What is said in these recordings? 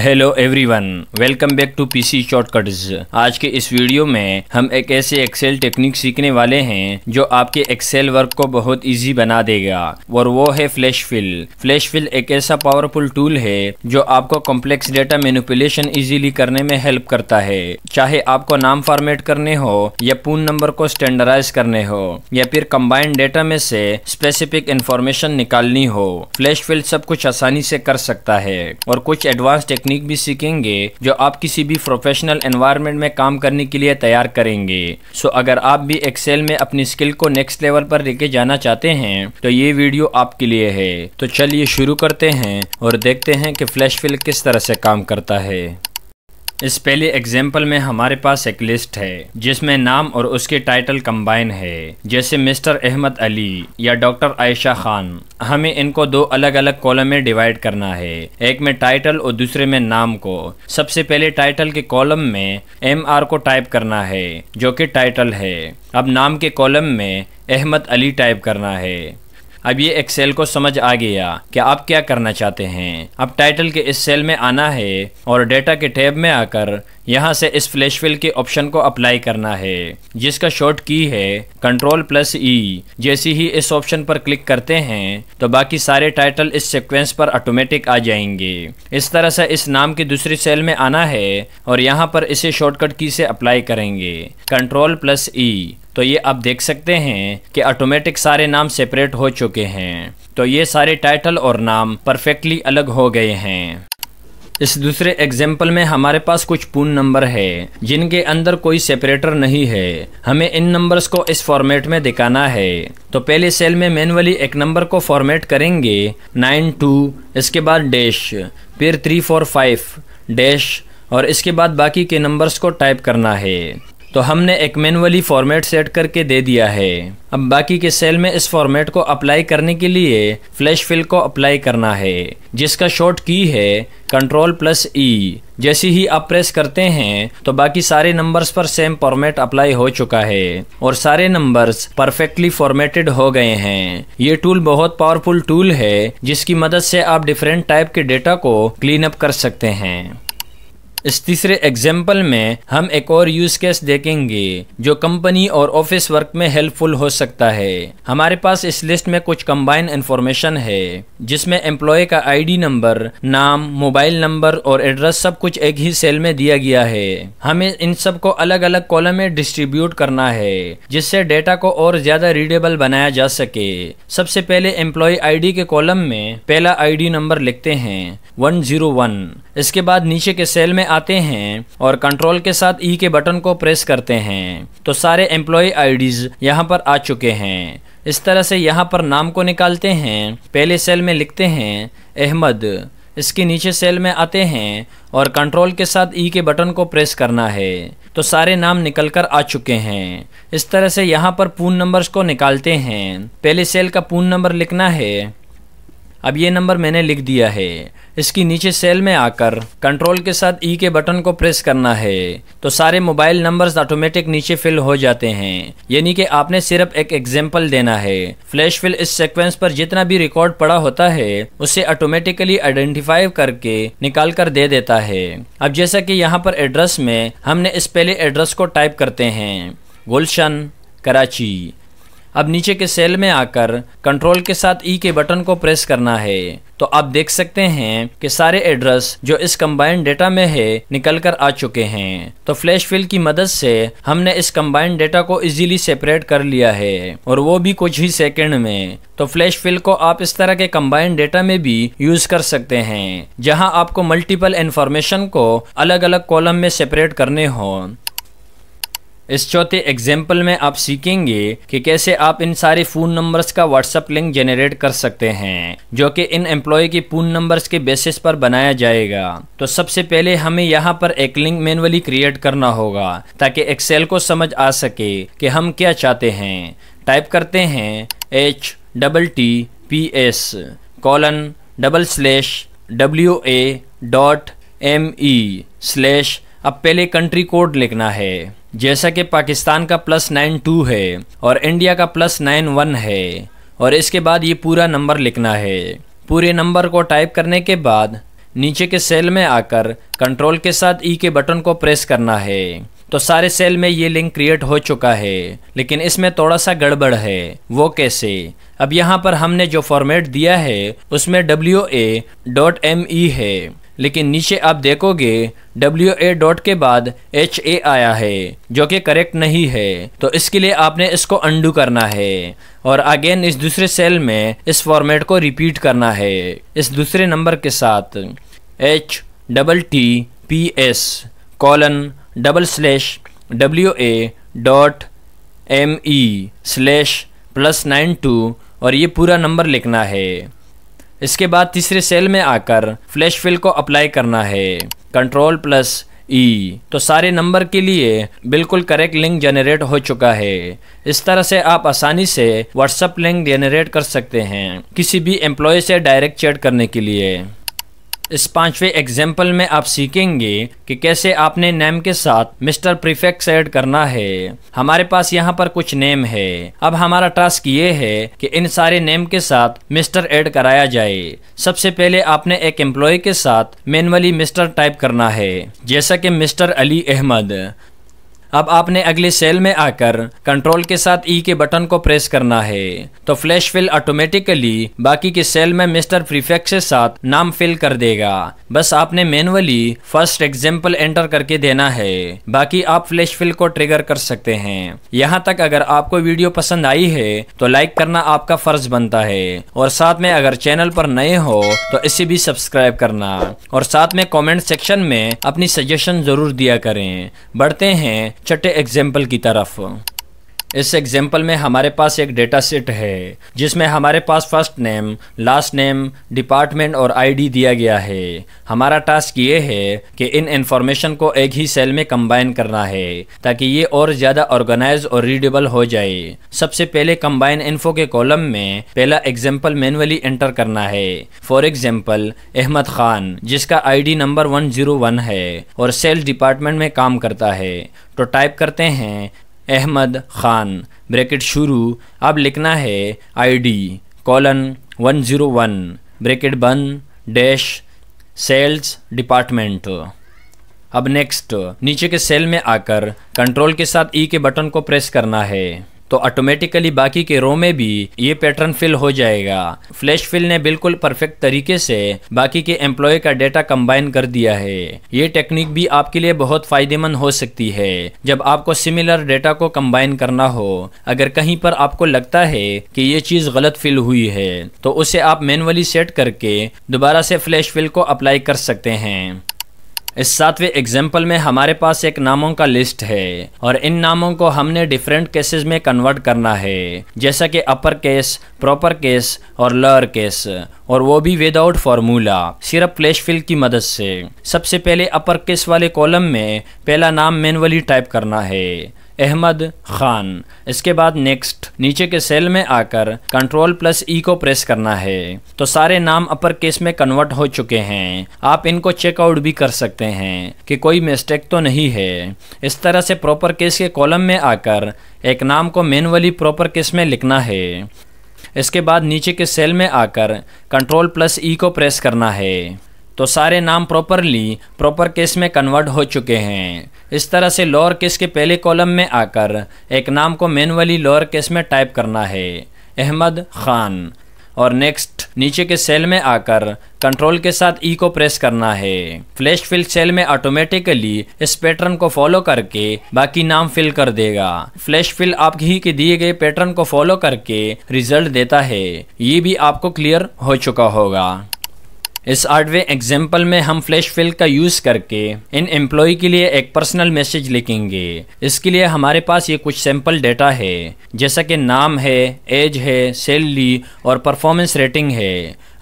Hello everyone welcome back to PC shortcuts आज के इस वीडियो में हम एक ऐसे एक्सेल टेक्निक सीखने वाले हैं जो आपके एक्सेल वर्क को बहुत इजी बना देगा और वो है फ्लैश फिल फ्लैश फिल एक ऐसा पावरफुल टूल है जो आपको कॉम्प्लेक्स डेटा मैनिपुलेशन इजीली करने में हेल्प करता है चाहे आपको नाम फॉर्मेट करने हो या पून नंबर को स्टैंडराइज करने हो या फिर कम्बाइंड डेटा में से स्पेसिफिक इंफॉर्मेशन निकालनी हो फ्लैश फिल सब कुछ आसानी से कर सकता है और कुछ एडवांस टेक्निक भी सीखेंगे जो आप किसी भी प्रोफेशनल एनवायरनमेंट में काम करने के लिए तैयार करेंगे सो अगर आप भी एक्सेल में अपनी स्किल को नेक्स्ट लेवल पर लेके जाना चाहते हैं तो ये वीडियो आपके लिए है तो चलिए शुरू करते हैं और देखते हैं कि फ्लैश फिल किस तरह से काम करता है इस पहले एग्जाम्पल में हमारे पास एक लिस्ट है जिसमें नाम और उसके टाइटल कंबाइन है जैसे मिस्टर अहमद अली या डॉक्टर आयशा खान हमें इनको दो अलग अलग कॉलम में डिवाइड करना है एक में टाइटल और दूसरे में नाम को सबसे पहले टाइटल के कॉलम में एम आर को टाइप करना है जो कि टाइटल है अब नाम के कॉलम में अहमद अली टाइप करना है अब ये एक्सेल को समझ आ गया कि आप क्या करना चाहते हैं अब टाइटल के इस सेल में आना है और डेटा के टैब में आकर यहाँ से इस फ्लैश फिल के ऑप्शन को अप्लाई करना है जिसका शॉर्ट की है कंट्रोल प्लस ई जैसे ही इस ऑप्शन पर क्लिक करते हैं तो बाकी सारे टाइटल इस सिक्वेंस पर ऑटोमेटिक आ जाएंगे इस तरह से इस नाम की दूसरी सेल में आना है और यहाँ पर इसे शॉर्टकट की से अप्लाई करेंगे कंट्रोल प्लस ई तो ये आप देख सकते हैं कि ऑटोमेटिक सारे नाम सेपरेट हो चुके हैं तो ये सारे टाइटल और नाम परफेक्टली अलग हो गए हैं इस दूसरे एग्जाम्पल में हमारे पास कुछ पून नंबर है जिनके अंदर कोई सेपरेटर नहीं है हमें इन नंबर्स को इस फॉर्मेट में दिखाना है तो पहले सेल में मैनुअली एक नंबर को फॉर्मेट करेंगे नाइन टू इसके बाद डैश फिर थ्री फोर फाइव डैश और इसके बाद बाकी के नंबर्स को टाइप करना है तो हमने एक मैनुअली फॉर्मेट सेट करके दे दिया है अब बाकी के सेल में इस फॉर्मेट को अप्लाई करने के लिए फ्लैश फिल को अप्लाई करना है जिसका शॉर्ट की है कंट्रोल प्लस ई जैसे ही आप प्रेस करते हैं तो बाकी सारे नंबर्स पर सेम फॉर्मेट अप्लाई हो चुका है और सारे नंबर्स परफेक्टली फॉर्मेटेड हो गए हैं ये टूल बहुत पावरफुल टूल है जिसकी मदद से आप डिफरेंट टाइप के डेटा को क्लीन अप कर सकते हैं इस तीसरे एग्जाम्पल में हम एक और यूज केस देखेंगे जो कंपनी और ऑफिस वर्क में हेल्पफुल हो सकता है हमारे पास इस लिस्ट में कुछ कंबाइन इन्फॉर्मेशन है जिसमें एम्प्लॉय का आईडी नंबर नाम मोबाइल नंबर और एड्रेस सब कुछ एक ही सेल में दिया गया है हमें इन सब को अलग अलग कॉलम में डिस्ट्रीब्यूट करना है जिससे डेटा को और ज्यादा रीडेबल बनाया जा सके सबसे पहले एम्प्लॉय आईडी के कॉलम में पहला आईडी नंबर लिखते हैं 101 इसके बाद नीचे के सेल में आते हैं और कंट्रोल के साथ ई e के बटन को प्रेस करते हैं तो सारे एम्प्लॉय आईडीज यहाँ पर आ चुके हैं इस तरह से यहाँ पर नाम को निकालते हैं पहले सेल में लिखते हैं अहमद इसके नीचे सेल में आते हैं और कंट्रोल के साथ ई e के बटन को प्रेस करना है तो सारे नाम निकल कर आ चुके हैं इस तरह से यहाँ पर पून नंबर्स को निकालते हैं पहले सेल का पून नंबर लिखना है अब ये नंबर मैंने लिख दिया है इसकी नीचे सेल में आकर कंट्रोल के साथ ई के बटन को प्रेस करना है तो सारे मोबाइल नंबर्स ऑटोमेटिक नीचे फिल हो जाते हैं यानी कि आपने सिर्फ एक एग्जाम्पल देना है फ्लैश फिल इस सीक्वेंस पर जितना भी रिकॉर्ड पड़ा होता है उसे ऑटोमेटिकली आइडेंटिफाई करके निकाल कर दे देता है अब जैसा कि यहाँ पर एड्रेस में हमने इस पहले एड्रेस को टाइप करते हैं गुलशन कराची अब नीचे के सेल में आकर कंट्रोल के साथ ई e के बटन को प्रेस करना है तो आप देख सकते हैं कि सारे एड्रेस जो इस कंबाइंड डेटा में है निकल कर आ चुके हैं तो फ्लैश फिल की मदद से हमने इस कंबाइंड डेटा को इजीली सेपरेट कर लिया है और वो भी कुछ ही सेकंड में तो फ्लैश फिल को आप इस तरह के कंबाइंड डेटा में भी यूज कर सकते हैं जहां आपको मल्टीपल इंफॉर्मेशन को अलग अलग कॉलम में सेपरेट करने हो इस चौथे एग्जाम्पल में आप सीखेंगे कि कैसे आप इन सारे फोन नंबर्स का व्हाट्सएप लिंक जनरेट कर सकते हैं जो कि इन एम्प्लॉय के फोन नंबर्स के बेसिस पर बनाया जाएगा तो सबसे पहले हमें यहाँ पर एक लिंक मैनुअली क्रिएट करना होगा ताकि एक्सेल को समझ आ सके कि हम क्या चाहते हैं टाइप करते हैं H double T P S colon double slash W A dot M E slash अब पहले कंट्री कोड लिखना है जैसा कि पाकिस्तान का प्लस नाइन टू है और इंडिया का प्लस नाइन वन है और इसके बाद ये पूरा नंबर लिखना है पूरे नंबर को टाइप करने के बाद नीचे के सेल में आकर कंट्रोल के साथ ई e के बटन को प्रेस करना है तो सारे सेल में ये लिंक क्रिएट हो चुका है लेकिन इसमें थोड़ा सा गड़बड़ है वो कैसे अब यहाँ पर हमने जो फॉर्मेट दिया है उसमें W A dot M E है लेकिन नीचे आप देखोगे डब्ल्यू ए डॉट के बाद एच ए आया है जो कि करेक्ट नहीं है तो इसके लिए आपने इसको अंडू करना है और अगेन इस दूसरे सेल में इस फॉर्मेट को रिपीट करना है इस दूसरे नंबर के साथ H double T P S colon double slash W A dot M E slash plus nine two और ये पूरा नंबर लिखना है इसके बाद तीसरे सेल में आकर फ्लैश फिल को अप्लाई करना है कंट्रोल प्लस ई तो सारे नंबर के लिए बिल्कुल करेक्ट लिंक जनरेट हो चुका है इस तरह से आप आसानी से व्हाट्सएप लिंक जनरेट कर सकते हैं किसी भी एम्प्लॉय से डायरेक्ट चैट करने के लिए इस पांचवे एग्जाम्पल में आप सीखेंगे कि कैसे आपने नेम के साथ मिस्टर प्रीफेक्स ऐड करना है हमारे पास यहाँ पर कुछ नेम है अब हमारा टास्क ये है कि इन सारे नेम के साथ मिस्टर ऐड कराया जाए सबसे पहले आपने एक एम्प्लॉय के साथ मैनुअली मिस्टर टाइप करना है जैसा कि मिस्टर अली अहमद अब आपने अगले सेल में आकर कंट्रोल के साथ ई e के बटन को प्रेस करना है तो फ्लैश फिल ऑटोमेटिकली बाकी के सेल में मिस्टर प्रीफेक्स के साथ नाम फिल कर देगा बस आपने मैनुअली फर्स्ट एग्जाम्पल एंटर करके देना है बाकी आप फ्लैश फिल को ट्रिगर कर सकते हैं यहाँ तक अगर आपको वीडियो पसंद आई है तो लाइक करना आपका फर्ज बनता है और साथ में अगर चैनल पर नए हो तो इसे भी सब्सक्राइब करना और साथ में कमेंट सेक्शन में अपनी सजेशन जरूर दिया करें बढ़ते हैं छठे एग्जाम्पल की तरफ इस एग्जाम्पल में हमारे पास एक डेटा सेट है जिसमें हमारे पास first name last name department और आईडी दिया गया है हमारा टास्क ये है कि इन इंफॉर्मेशन को एक ही सेल में कंबाइन करना है ताकि ये और ज़्यादा ऑर्गेनाइज और रीडेबल हो जाए सबसे पहले कंबाइन इन्फो के कॉलम में पहला एग्जाम्पल मैनुअली एंटर करना है फॉर एग्जाम्पल अहमद खान जिसका आई नंबर वन है और सेल्स डिपार्टमेंट में काम करता है तो टाइप करते हैं अहमद ख़ान ब्रैकेट शुरू अब लिखना है ID colon one zero one bracket बंद डैश सेल्स डिपार्टमेंट अब नेक्स्ट नीचे के सेल में आकर कंट्रोल के साथ ई के बटन को प्रेस करना है तो ऑटोमेटिकली बाकी के रो में भी ये पैटर्न फिल हो जाएगा फ्लैश फिल ने बिल्कुल परफेक्ट तरीके से बाकी के एम्प्लॉय का डेटा कंबाइन कर दिया है ये टेक्निक भी आपके लिए बहुत फायदेमंद हो सकती है जब आपको सिमिलर डेटा को कंबाइन करना हो अगर कहीं पर आपको लगता है कि ये चीज गलत फिल हुई है तो उसे आप मैनुअली सेट करके दोबारा से फ्लैश फिल को अप्लाई कर सकते हैं इस सातवें एग्जाम्पल में हमारे पास एक नामों का लिस्ट है और इन नामों को हमने डिफरेंट केसेस में कन्वर्ट करना है जैसा कि अपर केस प्रॉपर केस और लोअर केस और वो भी विदाउट फार्मूला सिर्फ फ्लैश फिल की मदद से सबसे पहले अपर केस वाले कॉलम में पहला नाम मैनुअली टाइप करना है अहमद खान इसके बाद नेक्स्ट नीचे के सेल में आकर कंट्रोल प्लस ई को प्रेस करना है तो सारे नाम अपर केस में कन्वर्ट हो चुके हैं आप इनको चेकआउट भी कर सकते हैं कि कोई मिस्टेक तो नहीं है इस तरह से प्रॉपर केस के कॉलम में आकर एक नाम को मैनुअली प्रॉपर केस में लिखना है इसके बाद नीचे के सेल में आकर कंट्रोल प्लस ई को प्रेस करना है तो सारे नाम प्रॉपरली प्रॉपर केस में कन्वर्ट हो चुके हैं इस तरह से लोअर केस के पहले कॉलम में आकर एक नाम को मैनुअली लोअर केस में टाइप करना है अहमद खान और नेक्स्ट नीचे के सेल में आकर कंट्रोल के साथ ई e को प्रेस करना है फ्लैश फिल सेल में ऑटोमेटिकली इस पैटर्न को फॉलो करके बाकी नाम फिल कर देगा फ्लैश फिल आप ही के दिए गए पैटर्न को फॉलो करके रिजल्ट देता है ये भी आपको क्लियर हो चुका होगा इस आठवें एग्जाम्पल में हम फ्लैश फिल का यूज करके इन एम्प्लॉय के लिए एक पर्सनल मैसेज लिखेंगे इसके लिए हमारे पास ये कुछ सैंपल डेटा है जैसा कि नाम है एज है सैलरी और परफॉर्मेंस रेटिंग है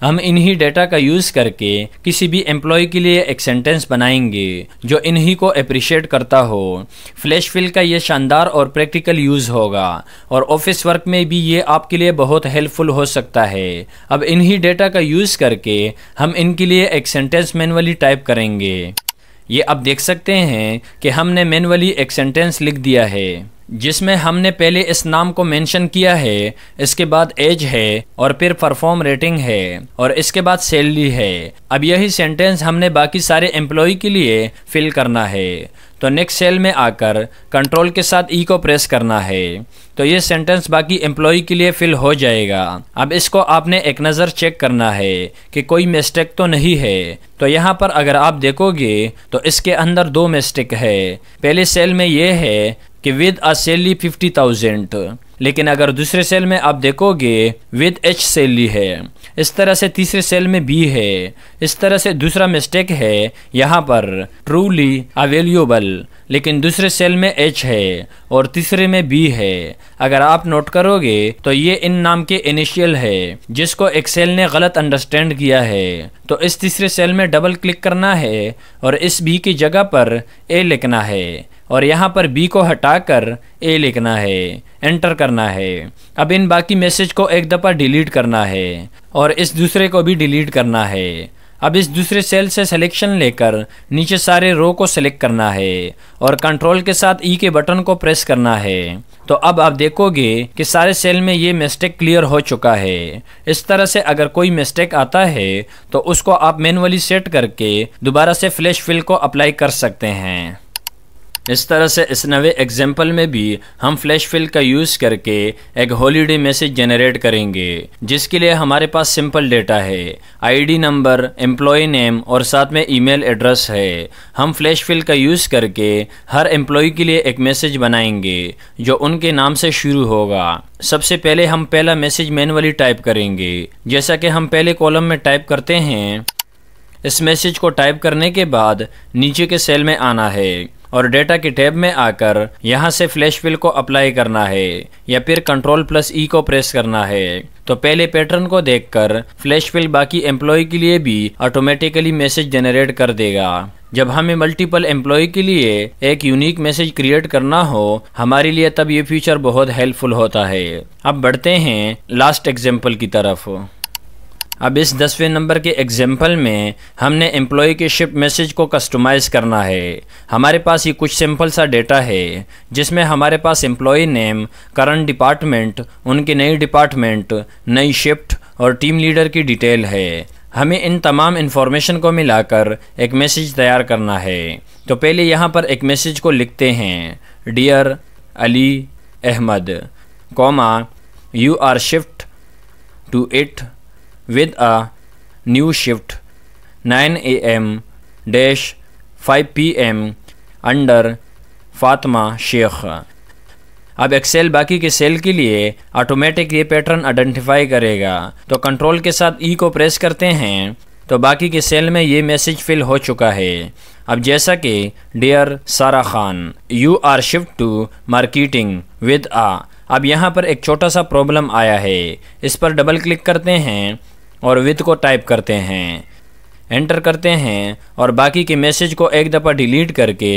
हम इन्हीं डेटा का यूज करके किसी भी एम्प्लॉय के लिए एक सेंटेंस बनाएंगे जो इन्हीं को अप्रिशिएट करता हो फ्लैश फिल का ये शानदार और प्रैक्टिकल यूज होगा और ऑफिस वर्क में भी ये आपके लिए बहुत हेल्पफुल हो सकता है अब इन्हीं डेटा का यूज करके हम इनके लिए एक सेंटेंस मैनुअली टाइप करेंगे ये आप देख सकते हैं कि हमने मैनुअली एक सेंटेंस लिख दिया है जिसमें हमने पहले इस नाम को मेंशन किया है इसके बाद एज है और फिर परफॉर्म रेटिंग है और इसके बाद सैलरी है अब यही सेंटेंस हमने बाकी सारे एम्प्लॉय के लिए फिल करना है तो नेक्स्ट सेल में आकर कंट्रोल के साथ ई को प्रेस करना है तो ये सेंटेंस बाकी एम्प्लॉय के लिए फिल हो जाएगा अब इसको आपने एक नज़र चेक करना है कि कोई मिस्टेक तो नहीं है तो यहाँ पर अगर आप देखोगे तो इसके अंदर दो मिस्टेक है पहले सेल में ये है कि विद अ सेली फिफ्टी थाउजेंड लेकिन अगर दूसरे सेल में आप देखोगे विद एच सेली है इस तरह से तीसरे सेल में बी है इस तरह से दूसरा मिस्टेक है यहाँ पर ट्रूली अवेल्यूबल लेकिन दूसरे सेल में एच है और तीसरे में बी है अगर आप नोट करोगे तो ये इन नाम के इनिशियल है जिसको एक सेल ने गलत अंडरस्टैंड किया है तो इस तीसरे सेल में डबल क्लिक करना है और इस बी की जगह पर ए लिखना है और यहाँ पर बी को हटाकर ए लिखना है एंटर करना है अब इन बाकी मैसेज को एक दफ़ा डिलीट करना है और इस दूसरे को भी डिलीट करना है अब इस दूसरे सेल से सिलेक्शन लेकर नीचे सारे रो को सेलेक्ट करना है और कंट्रोल के साथ ई e के बटन को प्रेस करना है तो अब आप देखोगे कि सारे सेल में ये मिस्टेक क्लियर हो चुका है इस तरह से अगर कोई मिस्टेक आता है तो उसको आप मैन्युअली सेट करके दोबारा से फ्लैश फिल को अप्लाई कर सकते हैं इस तरह से इस नवे एग्जाम्पल में भी हम फ्लैश फिल का यूज़ करके एक हॉलीडे मैसेज जनरेट करेंगे जिसके लिए हमारे पास सिंपल डेटा है आईडी नंबर एम्प्लॉय नेम और साथ में ईमेल एड्रेस है हम फ्लैश फिल का यूज़ करके हर एम्प्लॉय के लिए एक मैसेज बनाएंगे जो उनके नाम से शुरू होगा सबसे पहले हम पहला मैसेज मैनुअली टाइप करेंगे जैसा कि हम पहले कॉलम में टाइप करते हैं इस मैसेज को टाइप करने के बाद नीचे के सेल में आना है और डेटा के टैब में आकर यहाँ से फ्लैश फिल को अप्लाई करना है या फिर कंट्रोल प्लस ई को प्रेस करना है तो पहले पैटर्न को देखकर फ्लैश फिल बाकी एम्प्लॉय के लिए भी ऑटोमेटिकली मैसेज जनरेट कर देगा जब हमें मल्टीपल एम्प्लॉय के लिए एक यूनिक मैसेज क्रिएट करना हो हमारे लिए तब ये फीचर बहुत हेल्पफुल होता है अब बढ़ते हैं लास्ट एग्जाम्पल की तरफ अब इस दसवें नंबर के एग्जाम्पल में हमने एम्प्लॉय के शिप मैसेज को कस्टमाइज़ करना है हमारे पास ये कुछ सिंपल सा डेटा है जिसमें हमारे पास एम्प्लॉय नेम करंट डिपार्टमेंट उनकी नई डिपार्टमेंट नई शिफ्ट और टीम लीडर की डिटेल है हमें इन तमाम इन्फॉर्मेशन को मिलाकर एक मैसेज तैयार करना है तो पहले यहाँ पर एक मैसेज को लिखते हैं dear Ali Ahmed comma you are shift to it with a new shift 9 a.m. dash 5 p.m. under Fatima Shaikh अब एक्सेल बाकी के सेल के लिए ऑटोमेटिक ये पैटर्न आइडेंटिफाई करेगा तो कंट्रोल के साथ ई e को प्रेस करते हैं तो बाकी के सेल में ये मैसेज फिल हो चुका है अब जैसा कि dear Sara Khan you are shift to marketing with a अब यहाँ पर एक छोटा सा प्रॉब्लम आया है इस पर डबल क्लिक करते हैं और विथ को टाइप करते हैं एंटर करते हैं और बाकी के मैसेज को एक दफ़ा डिलीट करके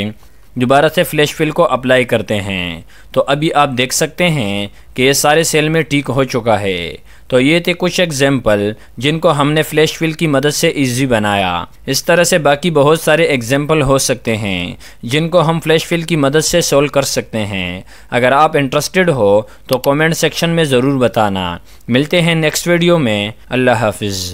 दोबारा से फ्लैश फिल को अप्लाई करते हैं तो अभी आप देख सकते हैं कि ये सारे सेल में टिक हो चुका है तो ये थे कुछ एग्जाम्पल जिनको हमने फ्लैश फिल की मदद से ईजी बनाया इस तरह से बाकी बहुत सारे एग्जाम्पल हो सकते हैं जिनको हम फ्लैश फिल की मदद से सोल्व कर सकते हैं अगर आप इंटरेस्टेड हो तो कमेंट सेक्शन में ज़रूर बताना मिलते हैं नेक्स्ट वीडियो में अल्लाह हाफिज़